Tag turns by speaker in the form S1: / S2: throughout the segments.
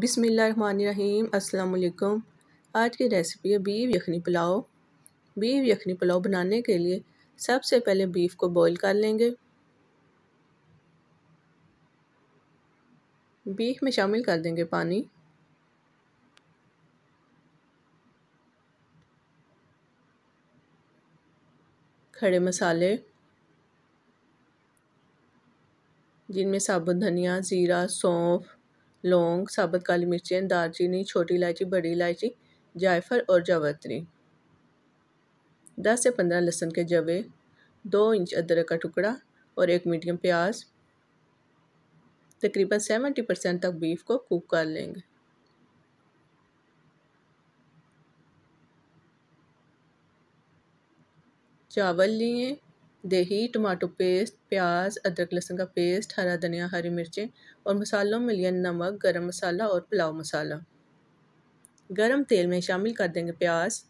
S1: बिसमीम अस्सलाम आज की रेसिपी है बीफ यखनी पुलाव बीफ यखनी पुलाव बनाने के लिए सबसे पहले बीफ को बॉईल कर लेंगे बीफ में शामिल कर देंगे पानी खड़े मसाले जिनमें साबुत धनिया ज़ीरा सौंफ लौंग साबुत काली मिर्चें दालचीनी छोटी इलायची बड़ी इलायची जायफल और जावत्री दस से पंद्रह लहसुन के जवे दो इंच अदरक का टुकड़ा और एक मीडियम प्याज तकरीबन सेवेंटी परसेंट तक बीफ को कुक कर लेंगे चावल लिए दही टमाटो पेस्ट प्याज अदरक लहसुन का पेस्ट हरा धनिया हरी मिर्चें और मसालों में लिया नमक गरम मसाला और पुलाव मसाला गरम तेल में शामिल कर देंगे प्याज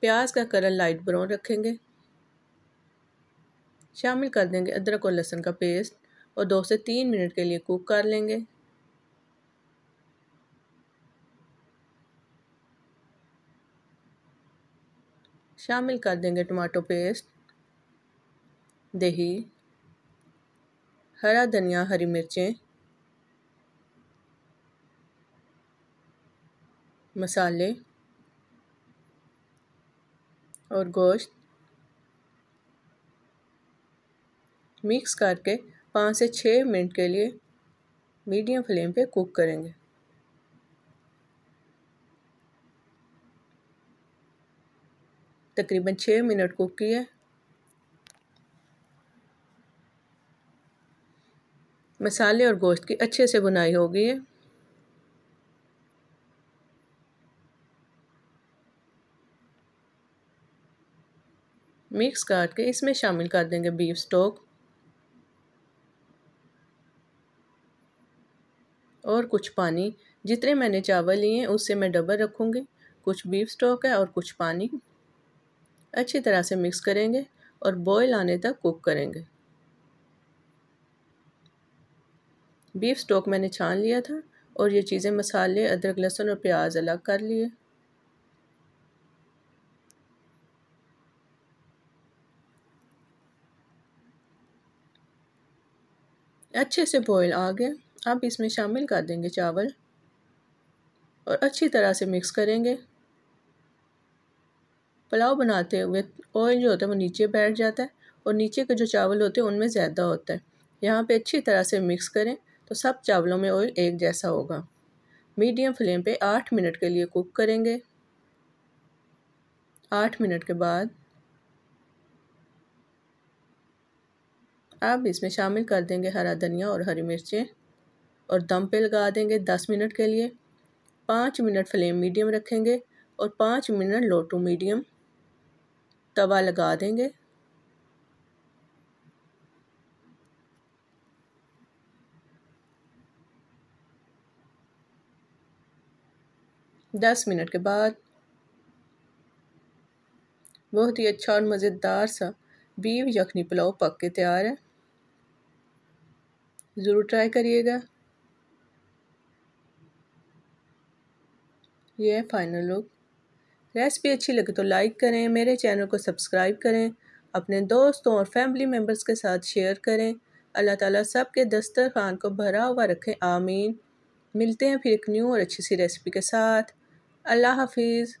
S1: प्याज का कलर लाइट ब्राउन रखेंगे शामिल कर देंगे अदरक और लहसुन का पेस्ट और दो से तीन मिनट के लिए कुक कर लेंगे शामिल कर देंगे टमाटो पेस्ट दही हरा धनिया हरी मिर्चें मसाले और गोश्त मिक्स करके पाँच से छः मिनट के लिए मीडियम फ्लेम पे कुक करेंगे तकरीबन छः मिनट कुक है मसाले और गोश्त की अच्छे से बुनाई हो गई है मिक्स काट के इसमें शामिल कर देंगे बीफ स्टॉक और कुछ पानी जितने मैंने चावल लिए हैं उससे मैं डबल रखूँगी कुछ बीफ स्टॉक है और कुछ पानी अच्छी तरह से मिक्स करेंगे और बॉयल आने तक कुक करेंगे बीफ स्टॉक मैंने छान लिया था और ये चीज़ें मसाले अदरक लहसुन और प्याज अलग कर लिए अच्छे से बॉईल आ गए अब इसमें शामिल कर देंगे चावल और अच्छी तरह से मिक्स करेंगे पुलाव बनाते हुए ऑयल जो होता है वो नीचे बैठ जाता है और नीचे के जो चावल होते हैं उनमें ज़्यादा होता है यहाँ पे अच्छी तरह से मिक्स करें तो सब चावलों में ऑयल एक जैसा होगा मीडियम फ्लेम पे आठ मिनट के लिए कुक करेंगे आठ मिनट के बाद अब इसमें शामिल कर देंगे हरा धनिया और हरी मिर्चें और दम पे लगा देंगे दस मिनट के लिए पाँच मिनट फ्लेम मीडियम रखेंगे और पाँच मिनट लो टू मीडियम तवा लगा देंगे दस मिनट के बाद बहुत ही अच्छा और मज़ेदार सा बीव यखनी पुलाव पक के तैयार है ज़रूर ट्राई करिएगा यह फाइनल लुक रेसिपी अच्छी लगे तो लाइक करें मेरे चैनल को सब्सक्राइब करें अपने दोस्तों और फैमिली मेम्बर्स के साथ शेयर करें अल्लाह ताला सब के दस्तरखान को भरा हुआ रखें आमीन मिलते हैं फिर एक न्यू और अच्छी सी रेसिपी के साथ अल्लाह हाफिज़